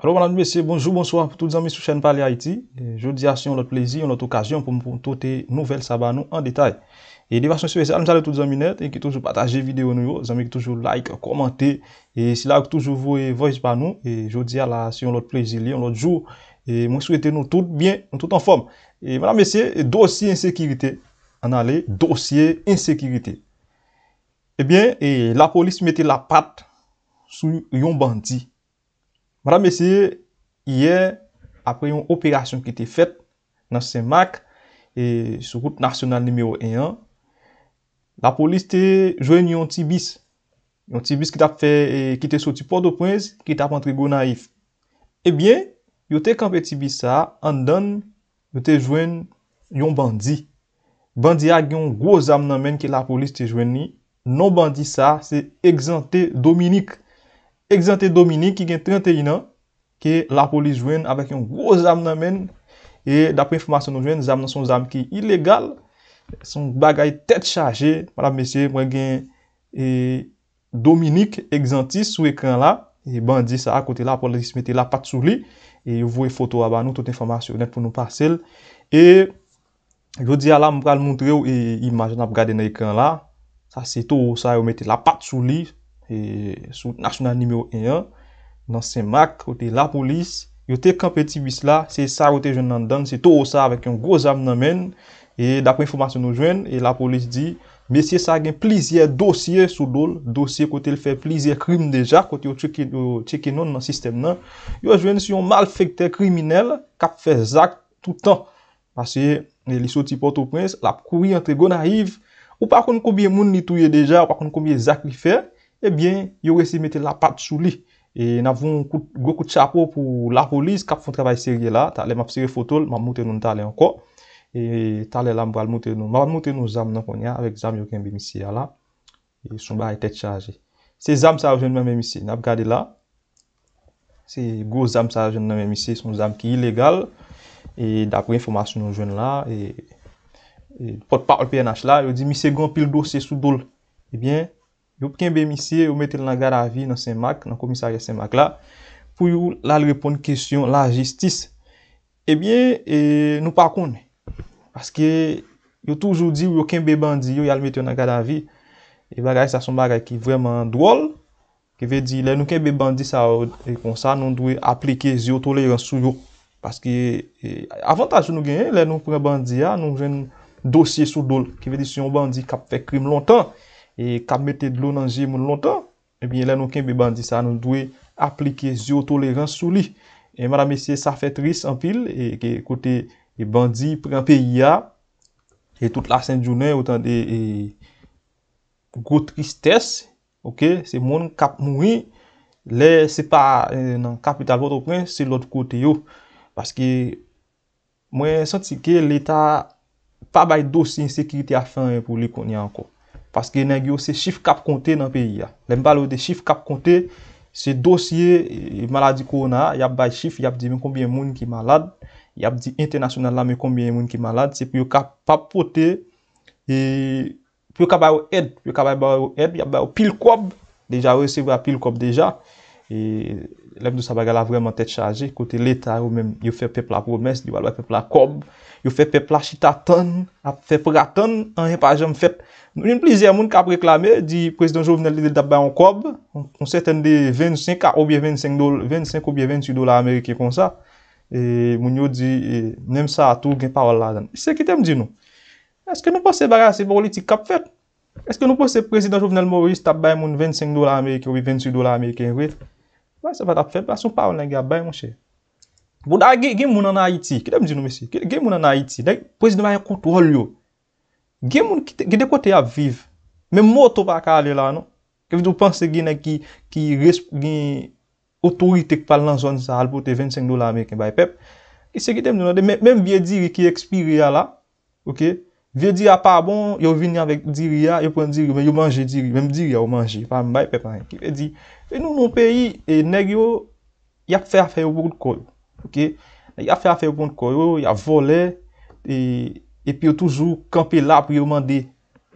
Allo manan mesye, bonjou, bonsoi, tout zami sou chen pali Haiti Jou diya si yon lot plezi, yon lot okajyon pou mpoun toute nouvel sa banou an detay E di vasyon sou esay, al mzale tout zami net, yon ki toujou pataje videyo nou yo Zami ki toujou like, komante, si eh la yon toujou vwe voj banou Jou diya si yon lot plezi li, yon lot jou, mwen sou ete nou tout bien, tout en form Manan mesye, dosye insekirite, an ale, dosye insekirite Ebyen, la polis mette la pat sou yon bandi Mran mesye, yè apre yon operasyon ki te fet nan Saint-Marc e soukout narsyonal nimeyo enyan, la polis te jwen yon tibis. Yon tibis ki te soti port do prens, ki te apan trigo naif. Ebyen, yote kampet tibisa, andan yote jwen yon bandi. Bandi ag yon gwo zam nan men ki la polis te jwen ni. Non bandi sa, se egzante Dominique. Ekzante Dominique gen 31 an. Ke la polis jwen avèk yon gwo zam nan men. E dapre informasyon nou jwen, zam nan son zam ki ilegal. Son bagay tet chaje. Mwala mesye, mwen gen e, Dominique ekzanti sou ekran la. E bandi sa akote la, polis mette la pat sou li. E yon vou e foto aban nou, tout informasyon net pou nou pasel. E yon di alam pral montre ou e imajan ap gade nan ekran la. Sa se to ou sa yo mette la pat sou li. E yon di alam pral montre ou e imajan ap gade nan ekran la. E sou national nimeyo enyan, nan Semak, kote la polis, yo te kompetibis la, se sarote joun nan dan, se tou osa avek yon gozab nan men, e dapre informasyon nou jwen, e la polis di, mesye sa gen plizye dosye sou dol, dosye kote l fè plizye krim deja, kote yo tcheke non nan sistem nan, yo jwen si yon malfekte kriminel, kap fè zak toutan, pase, e li soti pote ou prens, la koui antre gon arrive, ou pa kon koubyen moun ni touye deja, ou pa kon koubyen zak li fè, Ebyen, yo resi mette la pat chou li. E na voun gwo kout chapo pou la polis kap fon travay serye la. Ta le map serye fotol, ma mouten nou ta le anko. E ta le la mouten nou. Ma mouten nou zam nan kon ya, avek zam yo genbe misi ya la. E sou mba a e etet chaje. Se zam sa wajen nan men misi, na b gade la. Se gwo zam sa wajen nan men misi, son zam ki ilegal. E dapwe informasyon nou wajen la. E, e pot pa oul PNH la, yo di misi genpil dosye sou dol. Ebyen. yo pou ken be misye, yo metel nan gara vi nan SEMAC, nan komisaryen SEMAC la, pou yo la repon kestyon la jistis, ebyen, e, nou pa kon, paske yo toujou di yo ken be bandi yo yal metel nan gara vi, e bagay sa som bagay ki vreman drol, ki ve di le nou ken be bandi sa rekonsa, nou dwe aplike zyo tolera sou yo, paske e, avantaj nou genye, le nou pre bandi ya, nou gen dosye sou dol, ki ve di si yon bandi kap fe krim lontan, e kap mette dlo nan je moun lontan, e bie la nou ken be bandi sa, nou dwe aplike zyo tolerans sou li, e mada mesye sa fè tris anpil, e kote bandi pranpe ya, e tout la sen jounen, ou tan de go tristès, ok, se moun kap moui, le se pa nan kapita votopren, se lot kote yo, paske mwen santi ke l'Etat pa bay dosi insekriti afan, pou li konye anko, Paske genè gyo se chif kap konte nan peyi ya. Lem balo de chif kap konte, se dosye maladi kou na, yap bay chif, yap di men konbyen moun ki malad, yap di internasyonan la men konbyen moun ki malad, se piyo kap papote, e piyo kabay ou ed, piyo kabay bay ou ed, yap bay ou pil kob, deja ou esevwa pil kob deja, e lem dou sa bagala vreman tet chaje, kote leta ou men, yo fepe la promes, yo balo fepe la kob, yo fepe la chita ton, ap fepe la ton, an repa jom fepe, Nou yon plize a moun kap reklame di prezident Jovenel Lidl tap bay an kob, kon seten de 25 oubyen 25 dola Amerike kon sa, moun yo di nem sa atou gen pawal la dan. Se ki tem di nou? Eske nou pas se barase politik kap fet? Eske nou pas se prezident Jovenel Moris tap bay moun 25 dola Amerike oubyen 28 dola Amerike en wet? Mwen se pa tap fet, pa son pawal la gen bay moun che. Bouda gen moun an Haiti, ki tem di nou mesi? Gen moun an Haiti, prezident Marek Koutou ol yo, Gye moun, gye dekote ya vive. Men motou pa ka ale la, non? Kè vide ou panse gye nan ki autoritek pal nan zon sa halpote 25 dola Amerike, bay pep. Kè e se gye tem di nan de, menm biye diri ki ekspiri ya la, ok? Biye diri ya ah, pa bon, yo vini avèk diri ya, yo pren diri, men yo manje diri. Menm diri ya ou manje, bay pep an. Kè di, e nou nou peyi, e neg yo ya fe afe yo boun koro. Ok? Ya fe afe yo boun koro, ya vole, e... epi yo toujou kampe la pou yo mande.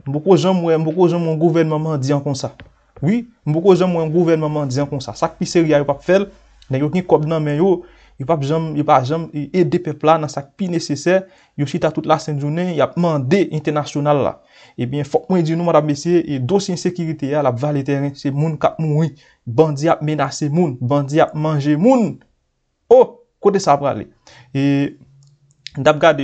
Mboko jom mwen, mboko jom mwen gouvermenman diyan kon sa. Oui, mboko jom mwen gouvermenmanman diyan kon sa. Sak pi seri ya yo pa fel, nan yo kin kob nan men yo, yo pa jom, yo pa jom, yo edi pepla nan sak pi neseser, yo sita tout la Sengjounen, yo ap mande internasyonal la. Ebyen, fok mwen di nou mada mesye, dosye nsekirite ya la valete rense, moun kap moun wik, bandi ap menase moun, bandi ap manje moun. Oh, kote sa prale. E... N tap gade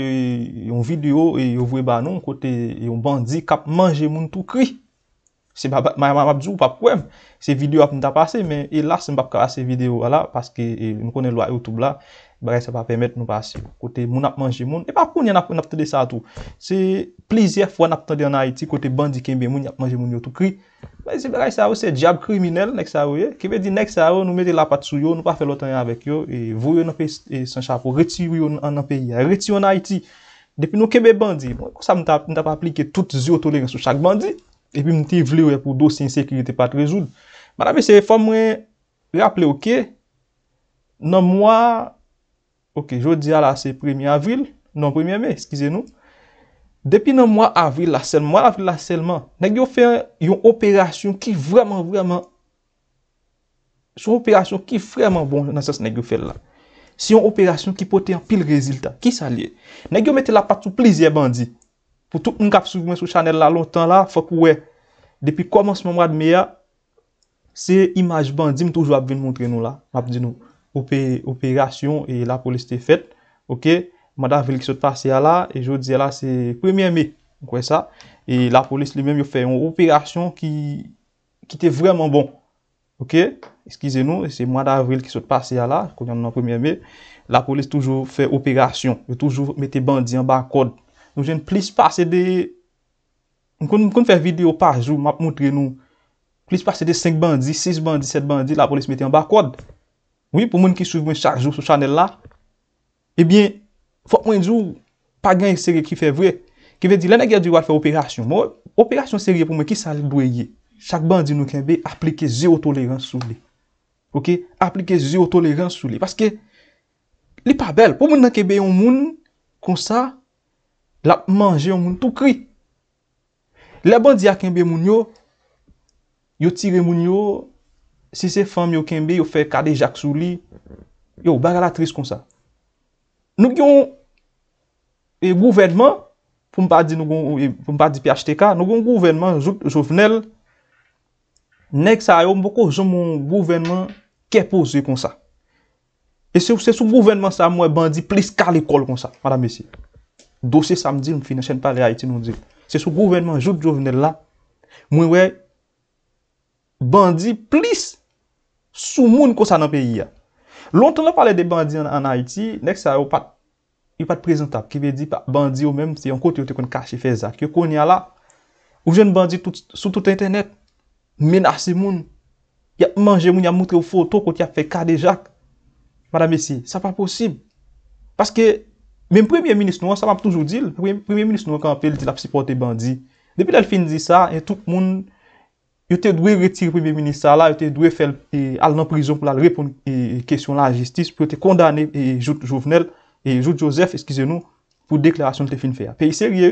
yon video e yo vwe ba nou kote yon bandi kap manje moun tou kri. Se ba maya ma mabzou pap kwen, se video ap nou tap ase, men elas m pap ka ase video ala, paske e, nou konen lwa YouTube la, ba re se pa permet nou pasi kote moun ap manje moun. E pa pou nyan ap tede sa tou. Se pleziye fwa nap tede anayeti kote bandi kembe moun ap manje moun yo tou kri, Se diab kriminel nek sa ou ye, kebe di nek sa ou, nou mette la pat sou yo, nou pa fe lotan ya vek yo, e vou yo nan pe e san chapo, reti yo yo nan pe ya, reti yo nan Haiti. Depi nou kebe bandi, bon, kon sa mta pa aplike tout zyo tolere sou chak bandi, epi mte vle ou ya e pou dosin sekurite pat rejoul. Man api se reforme, reaple ok, nan mwa, ok, jodi ya la se premi avril, nan premi ame, eskize nou, Depi nan mwa avril la selman, mwa avril la selman, negyo fe yon operasyon ki vreman vreman Sou operasyon ki vreman bon nan sas negyo fel la Si yon operasyon ki pote an pil reziltan, ki salye Negyo mette la pat sou plizye bandi Poutou mga psou mwen sou chanel la lontan la, fok wè Depi komansman mwa dme ya, se imaj bandi mtouj wap vin montre nou la Mwap di nou, operasyon e la polisite fet, oké Mwa da avril ki sot pase ya la, e jo dize la se 1er me, ou kwen sa, e la polis li men yo fè yon operasyon ki, ki te vwèman bon, ok, eskize nou, se mwa da avril ki sot pase ya la, kwen jan nan 1er me, la polis toujou fè operasyon, yo toujou mette bandi an bak kod, nou jen plis pase de, nou kon fè video parjou, map montre nou, plis pase de 5 bandi, 6 bandi, 7 bandi, la polis mette an bak kod, oui pou moun ki soujou mwen chakjou sou chanel la, e eh bien, Fok mwen djou pa gen yon seri ki fe vre. Ki ve di, lè nè gen djou wad fe operasyon. Mwen, operasyon seri pou mwen ki sa lbouye. Chak bandi nou kèmbe, aplike zeo tolerans sou li. Ok? Aplike zeo tolerans sou li. Paske, li pa bel. Pou mwen nan kèmbe yon moun, konsa, la manje yon moun, tou kri. Lè bandi a kèmbe moun yo, yo tire moun yo, si se fam yo kèmbe, yo fe kade jak sou li. Yo, bagalatris konsa. Nou kèmbe, E gouvenman, pou mba di pi achete ka, nou goun e, gouvenman jout jouvenel, nek sa yo mbo ko zon mwen gouvenman kepozi kon sa. E se sou gouvenman sa mwen bandi plis ka l'ekol kon sa, madame si. Dose samdi mfinansyen pale Haiti nou di. Se sou gouvenman jout jouvenel la, mwen wè bandi plis sou moun kon sa nan peyi ya. Lontan la pale de bandi an Haiti, nek sa yo pati. Yon pat prezentap ki ve di pa bandi ou menm si yon kote yon te kon kache fe zak. Yon kon ya la, ou jen bandi sou tout internet men ase moun. Ya manje moun, ya moutre ou foto kote ya fe kade jak. Mada Messi, sa pa posib. Paske, men premier ministre nou an, sa mam toujou dil, premier ministre nou an kan apel di la psipote bandi. Depi la fin di sa, yon touk moun, yon te dwe retiri premier ministre sa la, yon te dwe e, al nan prizon pou al repon e, e, keksyon la jistis pou yon te kondane jouvenel. E Jou Joseph, eskize nou, pou deklarasyon te fin fè ya. Peyi serye,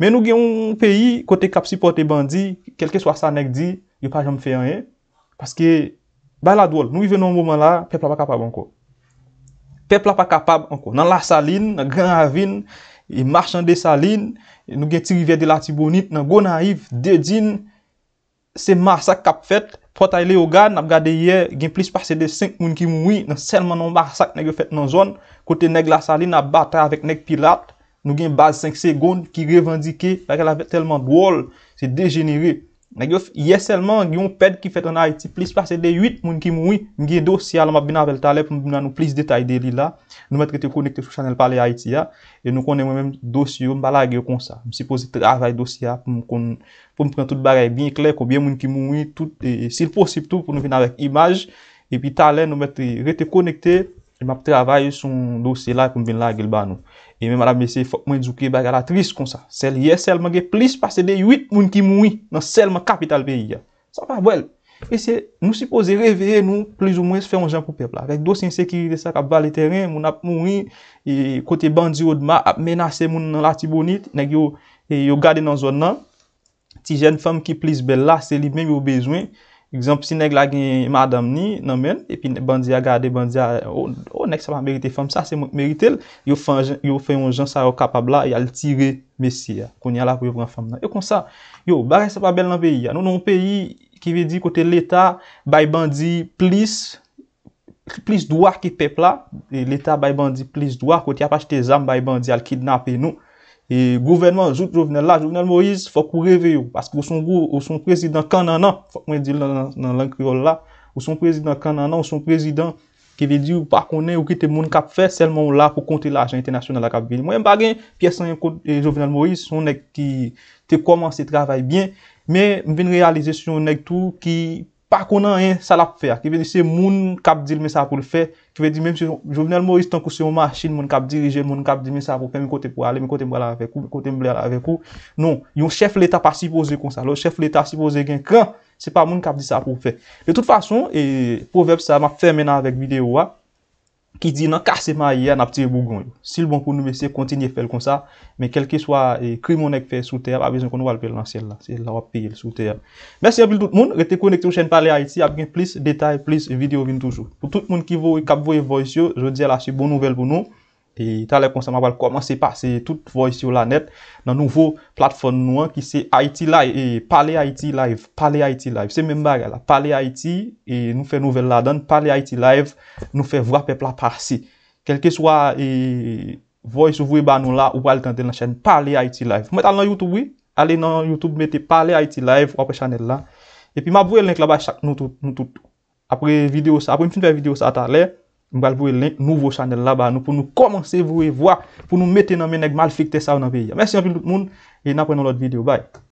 men nou gen yon peyi, kote kapsi pote bandi, kelke swa sa nek di, yon pa jom fè an ye. Paske, bay la dwol, nou yi ven nou an mouman la, pep la pa kapab anko. Pep la pa kapab anko. Nan la salin, nan gran avin, yi marchande salin, nou gen ti river de la ti bonit, nan go nan yiv, dedin, se masak kap fèt, pota yile yo gade, nap gade ye, gen plis pasede 5 moun ki moui, nan selman nan masak nek yo fèt nan zon, kote nèk la sali nabata avèk nèk pilap, nou gen base 5 segoun ki revendike, akè la telman d'wol, se degenere. Nèk yo, yè selman, yon ped ki fet an Haiti, plis plase de 8, moun ki moui, nge dosya loma binanvel tale, pou mou nanou plis detay de li la, nou met rete konekte sou chanel pale Haiti ya, e nou konen mwen mèm dosyo, mbala agè kon sa, msi pose travay dosya, pou moun pren tout bagay bin kler, koubyen moun ki moui, tout, sil posib tout, pou nou vinanvek imaj, e pi tale E mwen ap travay sou dosye la pou mwen la gil ba nou. E mwen mwen ap mwen se fok mwen djouke baga la tris kon sa. Sel ye sel mwen ge plis pase de yuit moun ki mouni nan sel mwen kapital peyi ya. Sa pa wèl. E se nou si pose reveye nou plis ou mwen se fè mwen jan pou pepla. Rèk dosye nse ki ride sa kap ba le teren moun ap mouni. E kote bandzi ou dma ap menase moun nan lati bonit. Nèk e yo gade nan zon nan. Ti jen fèm ki plis bel la se li mèm yo bezwen. Egzamp, si neg la gen madam ni, nan men, epi bandi a gade, bandi a, o, o, nek sa pa merite fam sa, se merite l, yo fè yon jan sa yo kapab la, yal tire mesi ya, kon yal la pou yon gran fam nan. E yo konsa, yo, barek sa pa bel nan peyi ya, nou nou peyi ki ve di kote l etat bay bandi plis, plis doar ki pepla, l etat bay bandi plis doar, kote apache te zam bay bandi al kidnap e nou. E gouvenman, zout Jouvenel la, Jouvenel Moïse, fok ou revè yo. Paske ou son gou, ou son prezident kan nan nan, fok mwen di lan nan lankriol la, ou son prezident kan nan nan, ou son prezident ki ve di ou pa konen ou ki te moun kap fè, selman ou la pou konti la ajan internasyon nan la kap vil. Mwen bagen, piye san Jouvenel Moïse, son ek ki te komanse travay bien, men mwen realize son ek tou ki... Pa konan en, sa la pou fè. Ki vè di se moun kap di l mè sa pou l fè. Ki vè di mè msè, jounel mou istan kou se moun machin, moun kap dirije, moun kap di mè sa pou fè. Mè kote pou ale, mè kote mou ale avekou, mè kote mou ale avekou. Non, yon chef leta pa sipoze kon sa. Lò chef leta sipoze gen kan, se pa moun kap di sa pou fè. De tout fason, proverbe sa ma fè mena avek video a. ki di nan kase maye na ptire bougon. Sil bon pou nou mesye kontinye fel kon sa, men kelke swa e, krimonek fel sou ter, a vezon kon nou alpe lansyen la, sel la wap peye sou ter. Mersi apil tout moun, rete konekte ou chen pale a iti, ap gen plis detay, plis video vin toujou. Pou tout moun ki vo kap voye voysyo, jodi alasye bon nouvel bon nou. E talè konsan mabal koman se pase tout voice yo lanet nan nouvo platform nou an ki se IT live. E pale IT live, pale IT live. Se men bagala, pale IT, e nou fe nouvel la dan, pale IT live, nou fe vwa pepla pase. Kelke swa e, voice ou vwe ban nou la ou pale kante nan chen, pale IT live. Mwen tal nan YouTube oui, ale nan YouTube mette pale IT live wapè chanel la. E pi mabouye link la ba chak nou tou, nou tou. Apre video sa, apre mifin fè video sa talè. Mbal vou e link nouvo chanel la ba anou pou nou komanse vou e vwa pou nou mette nan menek mal fikte sa ou nan beya. Mersi anpil lout moun e napre nou lot video. Bay.